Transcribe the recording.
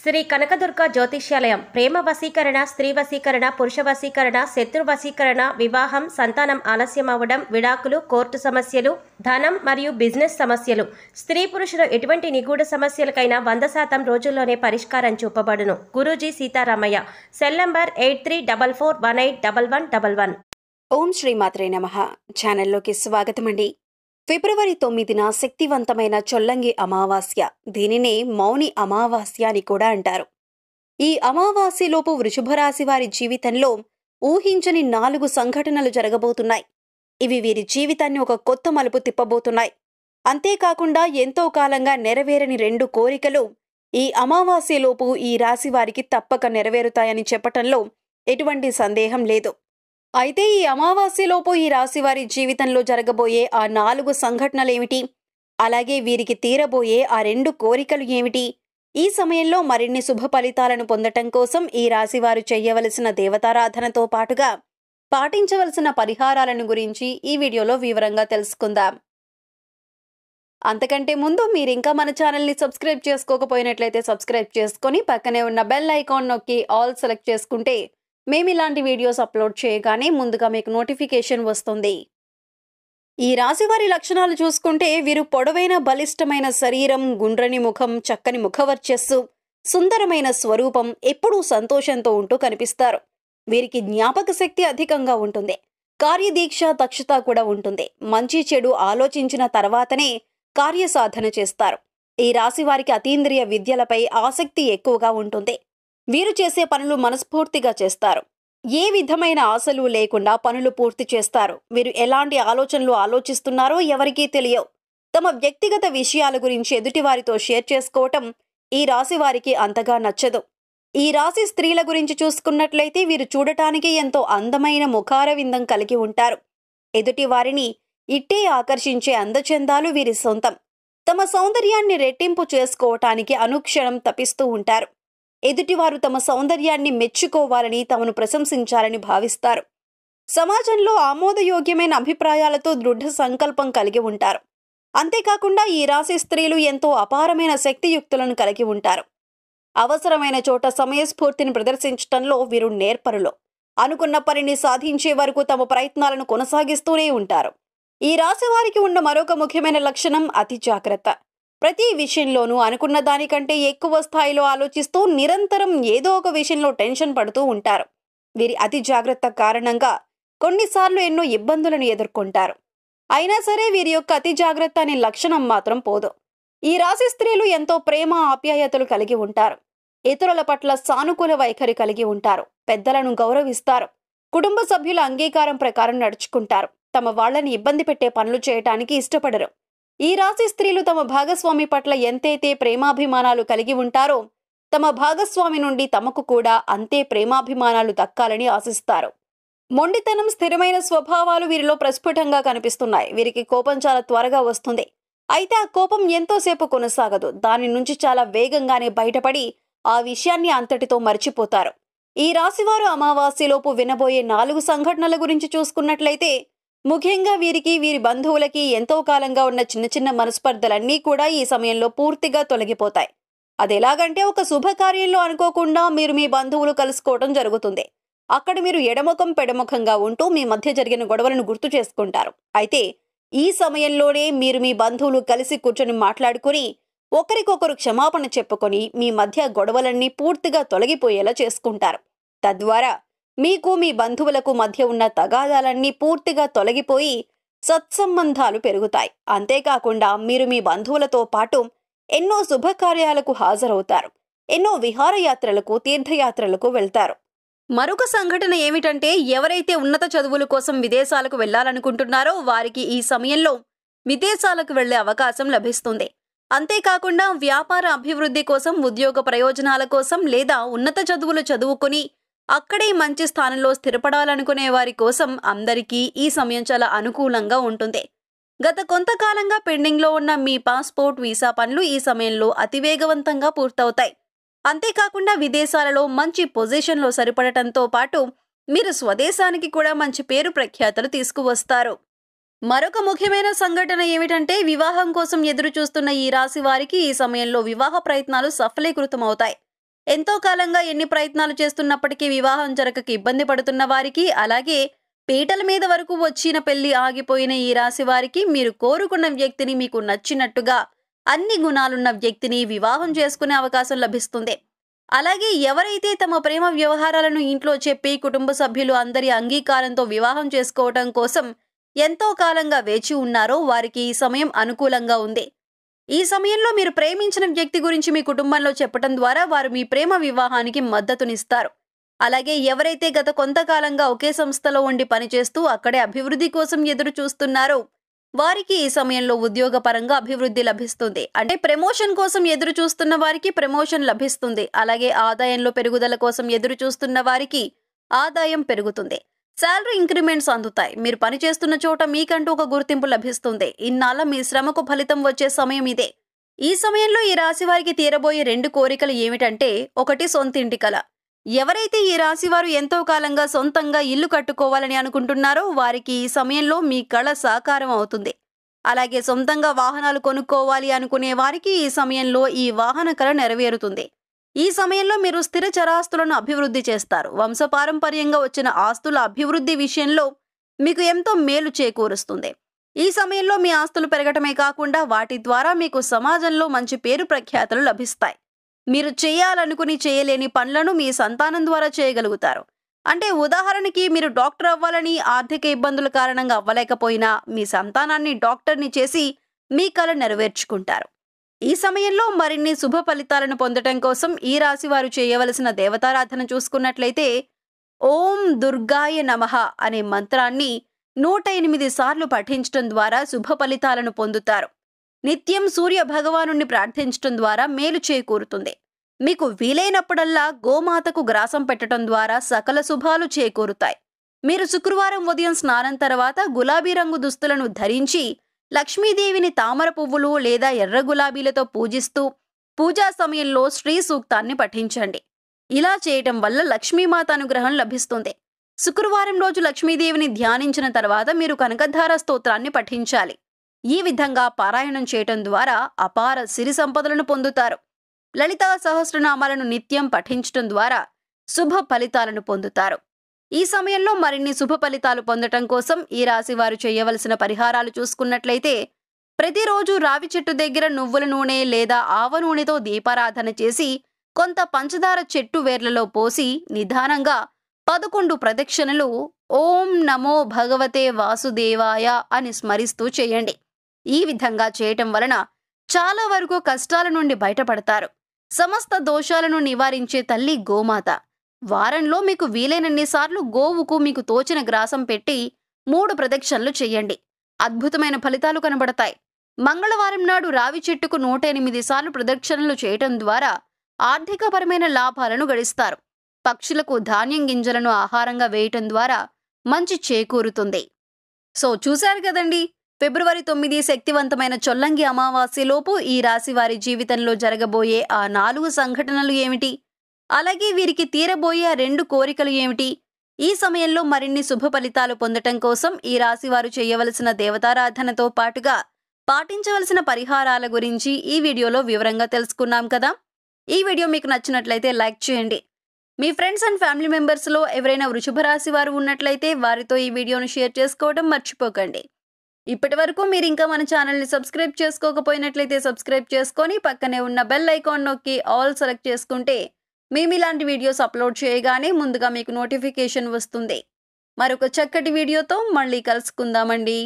శ్రీ కనకదుర్గ జ్యోతిష్యాలయం ప్రేమ వశీకరణ స్త్రీ వశీకరణ పురుష వశీకరణ శత్రు వశీకరణ వివాహం సంతానం ఆలస్యం అవ్వడం విడాకులు కోర్టు సమస్యలు ధనం మరియు బిజినెస్ సమస్యలు స్త్రీ పురుషుల ఎటువంటి నిగూఢ సమస్యలకైనా వంద శాతం రోజుల్లోనే పరిష్కారం చూపబడును Guruji Sitaramayya cell number eight three double four one eight double one double one Om Shrimatre Nama ఛానల్లోకి స్వాగతం అండి ఫిబ్రవరి తొమ్మిదిన శక్తివంతమైన చొల్లంగి అమావాస్య దీనినే మౌని అమావాస్య అని కూడా అంటారు ఈ అమావాస్యలోపు వృషభరాశి వారి జీవితంలో ఊహించని నాలుగు సంఘటనలు జరగబోతున్నాయి ఇవి వీరి జీవితాన్ని ఒక కొత్త మలుపు తిప్పబోతున్నాయి అంతేకాకుండా ఎంతో కాలంగా నెరవేరని రెండు కోరికలు ఈ అమావాస్యలోపు ఈ రాశి వారికి తప్పక నెరవేరుతాయని చెప్పటంలో ఎటువంటి సందేహం లేదు అయితే ఈ అమావాస్యలోపు ఈ రాశి వారి జీవితంలో జరగబోయే ఆ నాలుగు సంఘటనలు ఏమిటి అలాగే వీరికి తీరబోయే ఆ రెండు కోరికలు ఏమిటి ఈ సమయంలో మరిన్ని శుభ ఫలితాలను పొందటం కోసం ఈ రాశివారు చేయవలసిన దేవతారాధనతో పాటుగా పాటించవలసిన పరిహారాలను గురించి ఈ వీడియోలో వివరంగా తెలుసుకుందాం అంతకంటే ముందు మీరు ఇంకా మన ఛానల్ని సబ్స్క్రైబ్ చేసుకోకపోయినట్లయితే సబ్స్క్రైబ్ చేసుకొని పక్కనే ఉన్న బెల్ ఐకాన్ నొక్కి ఆల్ సెలెక్ట్ చేసుకుంటే మేము ఇలాంటి వీడియోస్ అప్లోడ్ చేయగానే ముందుగా మీకు నోటిఫికేషన్ వస్తుంది ఈ రాశివారి లక్షణాలు చూసుకుంటే వీరు పొడవైన బలిష్టమైన శరీరం గుండ్రని ముఖం చక్కని ముఖవర్చస్సు సుందరమైన స్వరూపం ఎప్పుడూ సంతోషంతో ఉంటూ కనిపిస్తారు వీరికి జ్ఞాపక శక్తి అధికంగా ఉంటుంది కార్యదీక్ష దక్షత కూడా ఉంటుంది మంచి చెడు ఆలోచించిన తర్వాతనే కార్యసాధన చేస్తారు ఈ రాశి వారికి అతీంద్రియ విద్యలపై ఆసక్తి ఎక్కువగా ఉంటుంది వీరు చేసే పనులు మనస్ఫూర్తిగా చేస్తారు ఏ విధమైన ఆశలు లేకుండా పనులు పూర్తి చేస్తారు వీరు ఎలాంటి ఆలోచనలు ఆలోచిస్తున్నారో ఎవరికీ తెలియవు తమ వ్యక్తిగత విషయాల గురించి ఎదుటివారితో షేర్ చేసుకోవటం ఈ రాశి వారికి అంతగా నచ్చదు ఈ రాశి స్త్రీల గురించి చూసుకున్నట్లయితే వీరు చూడటానికి ఎంతో అందమైన ముఖారవిందం కలిగి ఉంటారు ఎదుటి వారిని ఇట్టే ఆకర్షించే అందచందాలు వీరి సొంతం తమ సౌందర్యాన్ని రెట్టింపు చేసుకోవటానికి అనుక్షణం తపిస్తూ ఉంటారు ఎదుటివారు తమ సౌందర్యాన్ని మెచ్చుకోవాలని తమను ప్రశంసించాలని భావిస్తారు సమాజంలో ఆమోదయోగ్యమైన అభిప్రాయాలతో దృఢ సంకల్పం కలిగి ఉంటారు అంతేకాకుండా ఈ రాశి స్త్రీలు ఎంతో అపారమైన శక్తియుక్తులను కలిగి ఉంటారు అవసరమైన చోట సమయస్ఫూర్తిని ప్రదర్శించటంలో వీరు నేర్పరులు అనుకున్న పనిని సాధించే వరకు తమ ప్రయత్నాలను కొనసాగిస్తూనే ఉంటారు ఈ రాశి వారికి ఉన్న మరొక ముఖ్యమైన లక్షణం అతి జాగ్రత్త ప్రతి విషయంలోనూ అనుకున్న దానికంటే ఎక్కువ స్థాయిలో ఆలోచిస్తూ నిరంతరం ఏదో ఒక విషయంలో టెన్షన్ పడుతూ ఉంటారు వీరి అతి జాగ్రత్త కారణంగా కొన్నిసార్లు ఎన్నో ఇబ్బందులను ఎదుర్కొంటారు అయినా సరే వీరి యొక్క అతి జాగ్రత్త అనే లక్షణం మాత్రం పోదు ఈ రాశి స్త్రీలు ఎంతో ప్రేమ ఆప్యాయతలు కలిగి ఉంటారు ఇతరుల పట్ల సానుకూల వైఖరి కలిగి ఉంటారు పెద్దలను గౌరవిస్తారు కుటుంబ సభ్యుల అంగీకారం ప్రకారం నడుచుకుంటారు తమ వాళ్లని ఇబ్బంది పెట్టే పనులు చేయటానికి ఇష్టపడరు ఈ రాశి స్త్రీలు తమ భాగస్వామి పట్ల ఎంతైతే ప్రేమాభిమానాలు కలిగి ఉంటారో తమ భాగస్వామి నుండి తమకు కూడా అంతే ప్రేమాభిమానాలు దక్కాలని ఆశిస్తారు మొండితనం స్థిరమైన స్వభావాలు వీరిలో ప్రస్ఫుటంగా కనిపిస్తున్నాయి వీరికి కోపం చాలా త్వరగా వస్తుంది అయితే ఆ కోపం ఎంతోసేపు కొనసాగదు దాని నుంచి చాలా వేగంగానే బయటపడి ఆ విషయాన్ని అంతటితో మర్చిపోతారు ఈ రాశివారు అమావాస్యలోపు వినబోయే నాలుగు సంఘటనల గురించి చూసుకున్నట్లయితే ముఖ్యంగా వీరికి వీరి బంధువులకి ఎంతో కాలంగా ఉన్న చిన్న చిన్న మనస్పర్ధలన్నీ కూడా ఈ సమయంలో పూర్తిగా తొలగిపోతాయి అది ఎలాగంటే ఒక శుభకార్యంలో అనుకోకుండా మీరు మీ బంధువులు కలుసుకోవడం జరుగుతుంది అక్కడ మీరు ఎడముఖం పెడముఖంగా ఉంటూ మీ మధ్య జరిగిన గొడవలను గుర్తు చేసుకుంటారు అయితే ఈ సమయంలోనే మీరు మీ బంధువులు కలిసి కూర్చొని మాట్లాడుకుని ఒకరికొకరు క్షమాపణ చెప్పుకొని మీ మధ్య గొడవలన్నీ పూర్తిగా తొలగిపోయేలా చేసుకుంటారు తద్వారా మీకు మీ బంధువులకు మధ్య ఉన్న తగాదాలన్నీ పూర్తిగా తొలగిపోయి సత్సంబంధాలు పెరుగుతాయి అంతేకాకుండా మీరు మీ బంధువులతో పాటు ఎన్నో శుభకార్యాలకు హాజరవుతారు ఎన్నో విహారయాత్రలకు తీర్థయాత్రలకు వెళ్తారు మరొక సంఘటన ఏమిటంటే ఎవరైతే ఉన్నత చదువుల కోసం విదేశాలకు వెళ్ళాలనుకుంటున్నారో వారికి ఈ సమయంలో విదేశాలకు వెళ్లే అవకాశం లభిస్తుంది అంతేకాకుండా వ్యాపార అభివృద్ధి కోసం ఉద్యోగ ప్రయోజనాల కోసం లేదా ఉన్నత చదువులు చదువుకుని అక్కడే మంచి స్థానంలో స్థిరపడాలనుకునే వారి కోసం అందరికీ ఈ సమయం చాలా అనుకూలంగా ఉంటుంది గత కొంతకాలంగా పెండింగ్లో ఉన్న మీ పాస్పోర్ట్ వీసా పనులు ఈ సమయంలో అతివేగవంతంగా పూర్తవుతాయి అంతేకాకుండా విదేశాలలో మంచి పొజిషన్లో సరిపడటంతో పాటు మీరు స్వదేశానికి కూడా మంచి పేరు ప్రఖ్యాతలు తీసుకువస్తారు మరొక ముఖ్యమైన సంఘటన ఏమిటంటే వివాహం కోసం ఎదురు చూస్తున్న ఈ రాశి వారికి ఈ సమయంలో వివాహ ప్రయత్నాలు సఫలీకృతమవుతాయి ఎంతో కాలంగా ఎన్ని ప్రయత్నాలు చేస్తున్నప్పటికీ వివాహం జరగక ఇబ్బంది పడుతున్న వారికి అలాగే పీటల మీద వరకు వచ్చిన పెళ్లి ఆగిపోయిన ఈ రాశి వారికి మీరు కోరుకున్న వ్యక్తిని మీకు నచ్చినట్టుగా అన్ని గుణాలున్న వ్యక్తిని వివాహం చేసుకునే అవకాశం లభిస్తుంది అలాగే ఎవరైతే తమ ప్రేమ వ్యవహారాలను ఇంట్లో చెప్పి కుటుంబ సభ్యులు అందరి అంగీకారంతో వివాహం చేసుకోవటం కోసం ఎంతో కాలంగా వేచి ఉన్నారో వారికి ఈ సమయం అనుకూలంగా ఉంది ఈ సమయంలో మీరు ప్రేమించిన వ్యక్తి గురించి మీ కుటుంబంలో చెప్పడం ద్వారా వారు మీ ప్రేమ వివాహానికి మద్దతునిస్తారు అలాగే ఎవరైతే గత కొంతకాలంగా ఒకే సంస్థలో ఉండి పనిచేస్తూ అక్కడే అభివృద్ధి కోసం ఎదురు చూస్తున్నారో వారికి ఈ సమయంలో ఉద్యోగపరంగా అభివృద్ధి లభిస్తుంది అంటే ప్రమోషన్ కోసం ఎదురు చూస్తున్న వారికి ప్రమోషన్ లభిస్తుంది అలాగే ఆదాయంలో పెరుగుదల కోసం ఎదురు చూస్తున్న వారికి ఆదాయం పెరుగుతుంది శాలరీ ఇంక్రిమెంట్స్ అందుతాయి మీరు పనిచేస్తున్న చోట మీకంటూ ఒక గుర్తింపు లభిస్తుంది ఇన్నాళ్ళ మీ శ్రమకు ఫలితం వచ్చే సమయం ఇదే ఈ సమయంలో ఈ రాశి వారికి తీరబోయే రెండు కోరికలు ఏమిటంటే ఒకటి సొంతింటి కళ ఎవరైతే ఈ రాశి వారు ఎంతో కాలంగా సొంతంగా ఇల్లు కట్టుకోవాలని అనుకుంటున్నారో వారికి ఈ సమయంలో మీ కళ సాకారం అవుతుంది అలాగే సొంతంగా వాహనాలు కొనుక్కోవాలి అనుకునే వారికి ఈ సమయంలో ఈ వాహన కళ నెరవేరుతుంది ఈ సమయంలో మీరు స్థిర చరాస్తులను అభివృద్ధి చేస్తారు వంశపారంపర్యంగా వచ్చిన ఆస్తుల అభివృద్ధి విషయంలో మీకు ఎంతో మేలు చేకూరుస్తుంది ఈ సమయంలో మీ ఆస్తులు పెరగటమే కాకుండా వాటి ద్వారా మీకు సమాజంలో మంచి పేరు ప్రఖ్యాతలు లభిస్తాయి మీరు చేయాలనుకుని చేయలేని పనులను మీ సంతానం ద్వారా చేయగలుగుతారు అంటే ఉదాహరణకి మీరు డాక్టర్ అవ్వాలని ఆర్థిక ఇబ్బందుల కారణంగా అవ్వలేకపోయినా మీ సంతానాన్ని డాక్టర్ని చేసి మీ కళ నెరవేర్చుకుంటారు ఈ సమయంలో మరిన్ని శుభ ఫలితాలను పొందటం కోసం ఈ రాశి వారు చేయవలసిన దేవతారాధన చూసుకున్నట్లయితే ఓం దుర్గాయ నమ అనే మంత్రాన్ని నూట ఎనిమిది సార్లు పఠించడం ద్వారా శుభ ఫలితాలను పొందుతారు నిత్యం సూర్య భగవాను ప్రార్థించడం ద్వారా మేలు చేకూరుతుంది మీకు వీలైనప్పుడల్లా గోమాతకు గ్రాసం పెట్టడం ద్వారా సకల శుభాలు చేకూరుతాయి మీరు శుక్రవారం ఉదయం స్నానం తర్వాత గులాబీ రంగు దుస్తులను ధరించి లక్ష్మీదేవిని తామర పువ్వులు లేదా ఎర్ర గులాబీలతో పూజిస్తూ పూజా సమయంలో శ్రీ సూక్తాన్ని పఠించండి ఇలా చేయటం వల్ల లక్ష్మీమాత అనుగ్రహం లభిస్తుంది శుక్రవారం రోజు లక్ష్మీదేవిని ధ్యానించిన తర్వాత మీరు కనకధార స్తోత్రాన్ని పఠించాలి ఈ విధంగా పారాయణం చేయటం ద్వారా అపార సిరి సంపదలను పొందుతారు లలితా సహస్రనామాలను నిత్యం పఠించటం ద్వారా శుభ ఫలితాలను పొందుతారు ఈ సమయంలో మరిన్ని శుభ ఫలితాలు పొందటం కోసం ఈ రాశి వారు చేయవలసిన పరిహారాలు చూసుకున్నట్లయితే ప్రతిరోజు రావి చెట్టు దగ్గర నువ్వుల నూనె లేదా ఆవ నూనెతో దీపారాధన చేసి కొంత పంచదార చెట్టు వేర్లలో పోసి నిదానంగా పదకొండు ప్రదక్షిణలు ఓం నమో భగవతే వాసుదేవాయ అని స్మరిస్తూ చేయండి ఈ విధంగా చేయటం వలన చాలా వరకు కష్టాల నుండి బయటపడతారు సమస్త దోషాలను నివారించే తల్లి గోమాత వారంలో మీకు వీలైనన్నిసార్లు గోవుకు మీకు తోచిన గ్రాసం పెట్టి మూడు ప్రదక్షిణలు చెయ్యండి అద్భుతమైన ఫలితాలు కనబడతాయి మంగళవారం నాడు రావి చెట్టుకు నూట ఎనిమిది సార్లు ప్రదక్షిణలు చేయటం ద్వారా ఆర్థికపరమైన లాభాలను గడిస్తారు పక్షులకు ధాన్యం గింజలను ఆహారంగా వేయటం ద్వారా మంచి చేకూరుతుంది సో చూశారు కదండి ఫిబ్రవరి తొమ్మిది శక్తివంతమైన చొల్లంగి అమావాస్యలోపు ఈ రాశి వారి జీవితంలో జరగబోయే ఆ నాలుగు సంఘటనలు ఏమిటి అలాగే వీరికి తీరబోయే రెండు కోరికలు ఏమిటి ఈ సమయంలో మరిన్ని శుభ ఫలితాలు పొందటం కోసం ఈ రాశి వారు చేయవలసిన దేవతారాధనతో పాటుగా పాటించవలసిన పరిహారాల గురించి ఈ వీడియోలో వివరంగా తెలుసుకున్నాం కదా ఈ వీడియో మీకు నచ్చినట్లయితే లైక్ చేయండి మీ ఫ్రెండ్స్ అండ్ ఫ్యామిలీ మెంబర్స్లో ఎవరైనా వృషభ రాశి వారు ఉన్నట్లయితే వారితో ఈ వీడియోను షేర్ చేసుకోవడం మర్చిపోకండి ఇప్పటి వరకు మీరు ఇంకా మన ఛానల్ని సబ్స్క్రైబ్ చేసుకోకపోయినట్లయితే సబ్స్క్రైబ్ చేసుకొని పక్కనే ఉన్న బెల్ ఐకాన్ నొక్కి ఆల్ సెలెక్ట్ చేసుకుంటే మేము ఇలాంటి వీడియోస్ అప్లోడ్ చేయగానే ముందుగా మీకు నోటిఫికేషన్ వస్తుంది మరొక చక్కటి వీడియోతో మళ్ళీ కలుసుకుందామండి